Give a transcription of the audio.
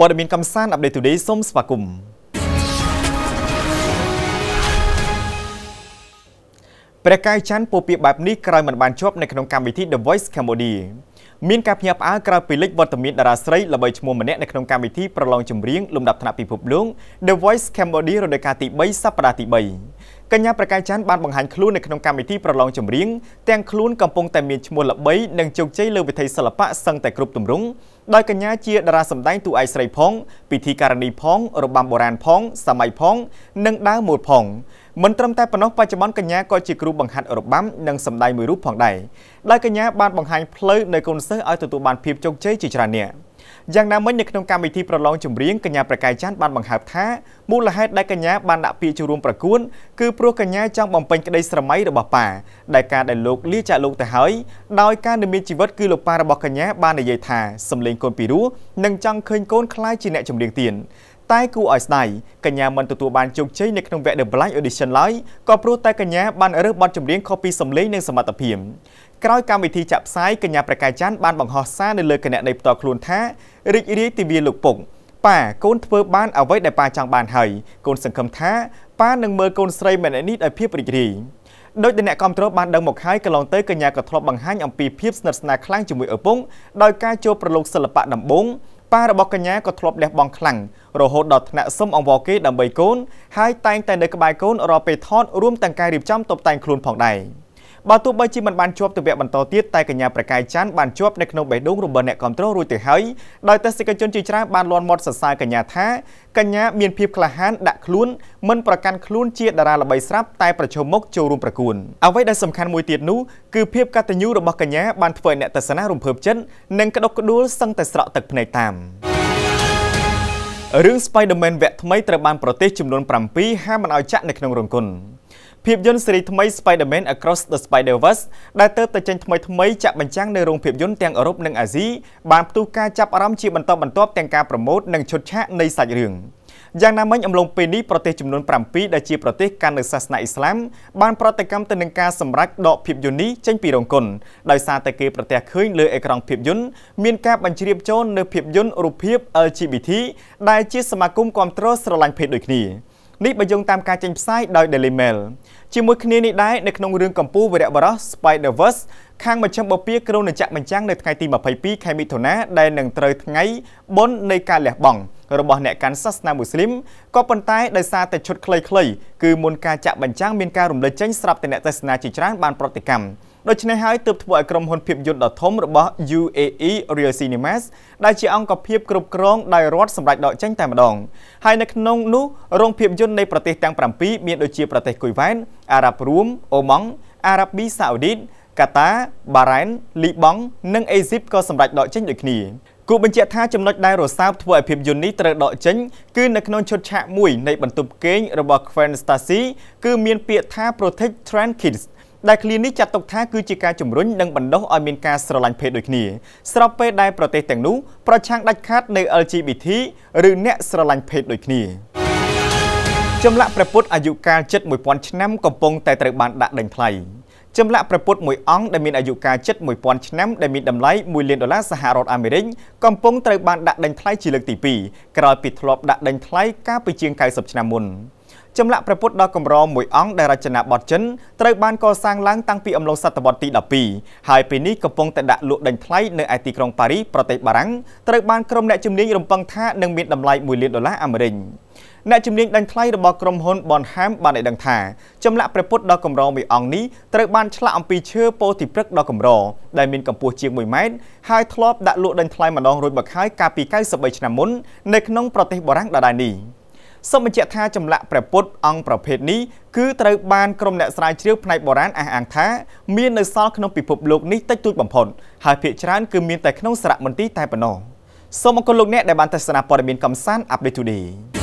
ព័ត៌មានកំសាន្ត Update Today សូមស្វាគមន៍ព្រះកាយច័ន្ទពោពាបបែបនេះក្រោយមិនបានជាប់នៅក្នុងកម្មវិធី The Voice Cambodia មានការភ្ញាក់ផ្អើលក្រោយពីលេចវត្តមានតារាស្រីល្បីឈ្មោះម្នាក់នៅក្នុងកម្មវិធីប្រឡងចម្រៀងលំដាប់ថ្នាក់ពិភពលោក The Voice Cambodia រដូវកាលទី3សប្តាហ៍ទី3កញ្ញាប្រកាយច័ន្ទបានបង្ហាញខ្លួននៅក្នុងកម្មវិធីប្រឡងចម្រៀងទាំងខ្លួនកំពុងតែមានឈ្មោះល្បីនិងជោគជ័យលើវិថីសិល្បៈសឹងតែគ្រប់ទម្រង់ដោយកញ្ញាជាតារាសម្ដែងទូឯកស្រីផង ពិធីការនីផងរបាំបុរាណផង សម័យផងនិងដើរម៉ូដផង មិនត្រឹមតែប៉ុណ្ណោះបច្ចុប្បន្នកញ្ញាក៏ជាគ្រូបង្ហាត់របាំនិងសម្ដែងមួយរូបផងដែរដោយកញ្ញាបានបង្ហាញផ្លូវនៅកូនសិស្សឲ្យទទួលបានភាពជោគជ័យជាច្រើននាក់យ៉ាងណាមិញនៅក្នុងកម្មវិធីប្រឡងចម្រៀងកញ្ញាប្រកាយច័ន្ទបានបង្ហើបថាមូលហេតុដែលកញ្ញាបានដាក់ពាក្យចូលរួមប្រកួនគឺព្រោះកញ្ញាចង់បំពេញក្តីស្រមៃរបស់ប៉ាដែលការដែលលោកលាចាកលោកទៅហើយដោយការនិមិត្តជីវិតគឺលោកប៉ារបស់កញ្ញាបាននិយាយថាសំលេងកូនពីរោះនឹងចង់ឃើញកូនคล้ายជាអ្នកចម្រៀងទៀតតែគូឲ្យស្ដាយកញ្ញាមិនទទួលបានជោគជ័យនៅក្នុងវគ្គ The Blind Audition ឡើយក៏ព្រោះតែកញ្ញាបានរើសបទចម្រៀងខុសពីសំឡេងនិងសមត្ថភាពក្រោយកម្មវិធីចាក់ផ្សាយកញ្ញាប្រកាយច័ន្ទបានបង្ហោះសារនៅលើគណនីផ្ទាល់ខ្លួនថារីករាយទិវាលោកពុកប៉ាកូនធ្វើបានអ្វីដែលប៉ាចង់បានហើយកូនសង្ឃឹមថាប៉ានឹងមើលកូនស្រីម្នាក់នេះដោយភាពរីករាយដោយដែលអ្នកគ្រប់គ្រងបានដឹងមកហើយកន្លងទៅកញ្ញាក៏ធ្លាប់បង្ហាញអំពីភាពស្និទ្ធស្នាលខ្លាំងជាមួយឪពុកដោយការចូលប្រឡូកសិល្បៈដំបូងប៉ារបស់កញ្ញាក៏ធ្លាប់លះបង់ខ្លាំងរហូតដល់ថ្នាក់សុំអង្វរគេដើម្បីកូនហើយតែងតែនៅក្បែរកូនរាល់ពេលថតរួមទាំងការរៀបចំតុបតែងខ្លួនផងដែរ។បើទោះបីជាមិនបានជាប់ទៅវគ្គបន្តទៀតតែកញ្ញាប្រកាយច័ន្ទបានជាប់នៅក្នុងបេះដូងរបស់អ្នកគ្រប់គ្រងរួចទៅហើយដោយទស្សនិកជនជាច្រើនបានលន់មាត់សរសើរកញ្ញាថាកញ្ញាមានភាពក្លាហានដាក់ខ្លួនមិនប្រកាន់ខ្លួនជាតារាល្បីស្រាប់តែប្រជុំមុខចូលរួមប្រកួនអ្វីដែលសំខាន់មួយទៀតនោះគឺភាពកតញ្ញូរបស់កញ្ញាបានធ្វើឲ្យអ្នកទស្សនារំភើបចិត្តនិងក្តុកក្តួលសឹងតែស្រក់ទឹកភ្នែកតាមរឿង Spider-Man វគ្គថ្មីត្រូវបានប្រទេសចំនួន7ហាមមិនឲ្យចាក់នៅក្នុងរោងកុនភាពយន្តស៊េរីថ្មី Spider-Man Across the Spider-Verse ដែលទើបតែចេញថ្មីថ្មីចាក់បញ្ចាំងនៅរោងភាពយន្តទាំងអឺរ៉ុបនិងអាស៊ីបានផ្ទុះការចាប់អារម្មណ៍ជាបន្តបន្ទាប់ទាំងការប្រម៉ូទនិងឈុតឆាកនៃសាច់រឿងយ៉ាងណាមិញអំឡុងពេលនេះប្រទេសចំនួន7ដែលជាប្រទេសកាន់នៅសាសនាអ៊ីស្លាមបានប្រតិកម្មទៅនឹងការសម្រេចដកភាពយន្តនេះចេញពីរោងកុនដោយសារតែគេប្រទះឃើញលើអេក្រង់ភាពយន្តមានការបញ្ជ្រាបចូលនៅភាពយន្តរូបភាព LGBT ដែលជាសមាគមគ្រប់គ្រងស្រឡាញ់ភេទដូចគ្នា។នេះបើយោងតាមការចេញផ្សាយដោយ Daily Mail ជាមួយគ្នានេះដែរនៅក្នុងរឿងកម្ពុជាវរៈបរោះ Spider-Verse ខាងមជ្ឈមបពាគ្រូនឹងចាក់បញ្ចាំងនៅថ្ងៃទី22ខែមិថុនាដែលនឹងត្រូវថ្ងៃបុណ្យនៃការលះបង់របស់អ្នកកាន់សាសនាមូស្លីមក៏ប៉ុន្តែដោយសារតែឈុតខ្លីៗគឺមុនការចាក់បញ្ចាំងមានការរំលឹកចេញស្រាប់តែអ្នកទេសនាជាច្រើនបានប្រតិកម្មដូច្នេះហើយទើបធ្វើឲ្យក្រុមហ៊ុនភាពយន្តដ៏ធំរបស់ UAE Real Cinemas ដែលជាអង្គភាពគ្រប់គ្រងដោយរដ្ឋសម្រាប់ដកចេញតែម្ដងហើយនៅក្នុងនោះរោងភាពយន្តនៃប្រទេសទាំង7មានដូចជាប្រទេសគុយវ៉ែនអារ៉ាប់រួមអូម៉ង់អារ៉ាប៊ីសាអូឌីតកាតាបារ៉ែនលីបង់និងអេស៊ីបក៏សម្រាប់ដកចេញដូចគ្នាគូបញ្ជាក់ថាចំណុចដែលរសើបធ្វើឲ្យភាពយន្តនេះត្រូវដកចេញគឺនៅក្នុងឈុតឆាកមួយនៃបន្ទប់គេងរបស់ Quen Stacy គឺមានពាក្យថា Protect Tranquils ដែលឃ្លានេះចាត់ទុកថាគឺជាការជំរុញនិងបណ្ដុះឲ្យមានការស្រឡាញ់ភេទដូចគ្នាស្របពេលដែលប្រទេសទាំងនោះប្រឆាំងដាច់ខាតនៅ LGBT ឬអ្នកស្រឡាញ់ភេទដូចគ្នាចម្លាក់ព្រះពុទ្ធអាយុកាលជិត1000ឆ្នាំកំពុងតែត្រូវបានដាក់ដេញថ្លៃចម្លាក់ព្រះពុទ្ធមួយអង្គដែលមានអាយុកាលជិត1000ឆ្នាំដែលមានតម្លៃ1លានដុល្លារសហរដ្ឋអាមេរិកកំពុងត្រូវបានដាក់ដេញថ្លៃជាលើកទី2ក្រោយពីធ្លាប់ដាក់ដេញថ្លៃកាលពីជាង90ឆ្នាំមុន។ចម្លាក់ព្រះពុទ្ធដ៏កម្រមួយអង្គដែលរចនាបថចិនត្រូវបានកសាងឡើងតាំងពីអំឡុងសតវត្សទី12ហើយពេលនេះកំពុងតែដាក់លក់ដេញថ្លៃនៅឯទីក្រុងប៉ារីសប្រទេសបារាំងត្រូវបានក្រុមអ្នកជំនាញរំពឹងថានឹងមានតម្លៃ1លានដុល្លារអាមេរិកអ្នកជំនាញដេញថ្លៃរបស់ក្រុមហ៊ុន Bonham បានឲ្យដឹងថាចម្លាក់ព្រះពុទ្ធដ៏កម្រមួយអង្គនេះត្រូវបានឆ្លាក់អំពីឈើពោធិព្រឹកដ៏កម្រដែលមានកម្ពស់ជាង1ម៉ែត្រហើយធ្លាប់ដាក់លក់ដេញថ្លៃម្ដងរួចមកហើយកាលពី93ឆ្នាំមុននៅក្នុងប្រទេសបារាំងដដែលនេះ។សូមបញ្ជាក់ថាចម្លាក់ព្រះពុទ្ធអង្គប្រភេទនេះគឺត្រូវបានក្រុមអ្នកស្រាវជ្រាវផ្នែកបុរាណអះអាងថាមាននៅសល់ក្នុងពិភពលោកនេះតិចតួចបំផុតហើយភាគច្រើនគឺមានតែក្នុងសារមន្ទីរតែប៉ុណ្ណោះសូមអរគុណលោកអ្នកដែលបានទស្សនាព័ត៌មានកំសាន្ត Update Today